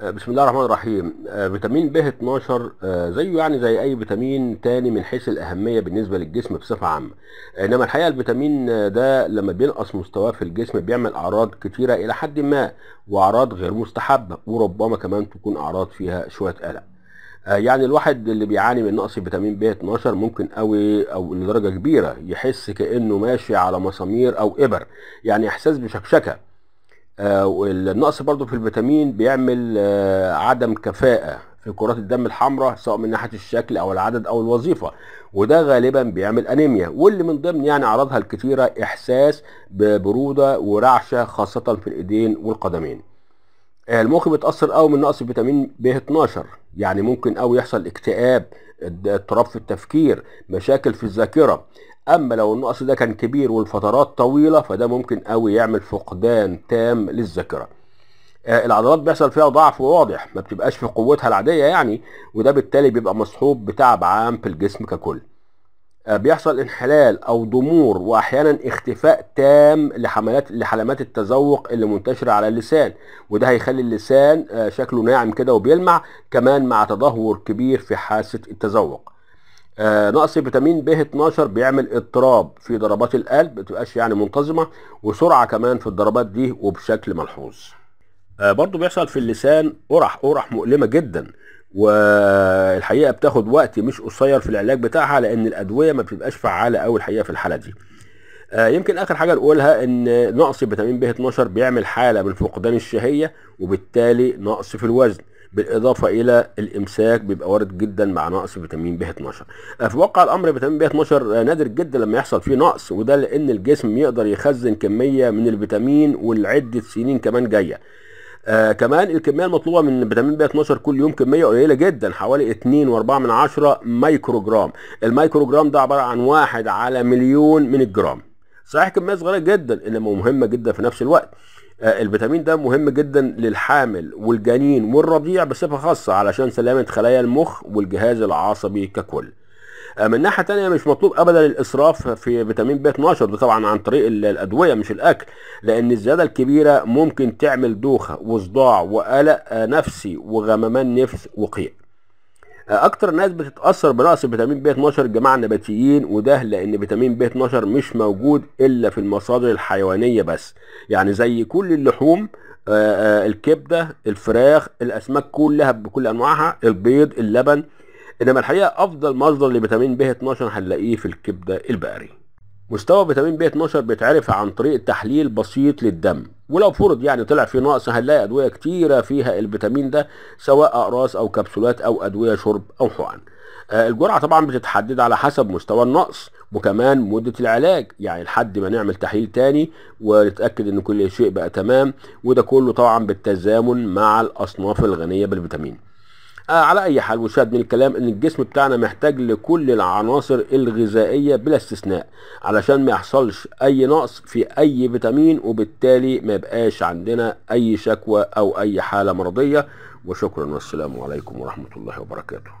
آه، بسم الله الرحمن الرحيم آه، فيتامين ب 12 آه، زيه يعني زي اي فيتامين تاني من حيث الاهميه بالنسبه للجسم بصفه عامه انما الحقيقه الفيتامين ده لما بينقص مستواه في الجسم بيعمل اعراض كتيره الى حد ما واعراض غير مستحبه وربما كمان تكون اعراض فيها شويه قلق يعني الواحد اللي بيعاني من نقص فيتامين ب 12 ممكن قوي او لدرجه كبيره يحس كانه ماشي على مسامير او ابر يعني احساس بشكشكه آه، والنقص برضو في الفيتامين بيعمل آه، عدم كفاءة في كرات الدم الحمراء سواء من ناحيه الشكل او العدد او الوظيفه وده غالبا بيعمل انيميا واللي من ضمن يعني اعراضها الكثيرة احساس ببروده ورعشه خاصه في الايدين والقدمين آه، المخ بيتاثر قوي من نقص فيتامين ب 12 يعني ممكن قوي يحصل اكتئاب اضطراب في التفكير مشاكل في الذاكره اما لو النقص ده كان كبير والفترات طويله فده ممكن قوي يعمل فقدان تام للذاكره آه، العضلات بيحصل فيها ضعف واضح ما بتبقاش في قوتها العاديه يعني وده بالتالي بيبقى مصحوب بتعب عام في الجسم ككل آه، بيحصل انحلال او ضمور واحيانا اختفاء تام لحملات لحلمات التذوق اللي منتشره على اللسان وده هيخلي اللسان آه، شكله ناعم كده وبيلمع كمان مع تدهور كبير في حاسه التذوق آه نقص فيتامين ب 12 بيعمل اضطراب في ضربات القلب ما بتبقاش يعني منتظمه وسرعه كمان في الضربات دي وبشكل ملحوظ. آه برضو بيحصل في اللسان قرح قرح مؤلمه جدا والحقيقه بتاخد وقت مش قصير في العلاج بتاعها لان الادويه ما بتبقاش فعاله قوي الحقيقه في الحاله دي. آه يمكن اخر حاجه نقولها ان نقص فيتامين ب 12 بيعمل حاله من فقدان الشهيه وبالتالي نقص في الوزن. بالاضافه الى الامساك بيبقى وارد جدا مع نقص فيتامين ب 12 آه، في واقع الامر فيتامين ب 12 آه، نادر جدا لما يحصل فيه نقص وده لان الجسم يقدر يخزن كميه من الفيتامين ولعده سنين كمان جايه آه كمان الكميه المطلوبه من فيتامين ب 12 كل يوم كميه قليله جدا حوالي 2.4 مايكرو جرام المايكرو جرام ده عباره عن واحد على مليون من الجرام صحيح كميه صغيره جدا انما مهمه جدا في نفس الوقت آه، الفيتامين ده مهم جدا للحامل والجنين والرضيع بصفه خاصه علشان سلامه خلايا المخ والجهاز العصبي ككل آه، من ناحيه تانية مش مطلوب ابدا الاسراف في فيتامين ب 12 ده طبعا عن طريق الادويه مش الاكل لان الزياده الكبيره ممكن تعمل دوخه وصداع وقلق آه، نفسي وغممان نفس وقيء اكتر ناس بتتاثر بنقص فيتامين ب 12 الجماعه النباتيين وده لان فيتامين ب 12 مش موجود الا في المصادر الحيوانيه بس يعني زي كل اللحوم آه، آه، الكبده الفراخ الاسماك كلها بكل انواعها البيض اللبن انما الحقيقه افضل مصدر لفيتامين ب 12 هنلاقيه في الكبده البقري مستوى فيتامين ب 12 بيتعرف عن طريق تحليل بسيط للدم ولو فرض يعني طلع في نقص هنلاقي ادويه كتيره فيها الفيتامين ده سواء اقراص او كبسولات او ادويه شرب او حقن آه، الجرعه طبعا بتتحدد على حسب مستوى النقص وكمان مده العلاج يعني لحد ما نعمل تحليل تاني ونتاكد ان كل شيء بقى تمام وده كله طبعا بالتزامن مع الاصناف الغنيه بالفيتامين آه على اي حال مشاهد من الكلام ان الجسم بتاعنا محتاج لكل العناصر الغذائيه بلا استثناء علشان ما يحصلش اي نقص في اي فيتامين وبالتالي ما يبقاش عندنا اي شكوى او اي حاله مرضيه وشكرا والسلام عليكم ورحمه الله وبركاته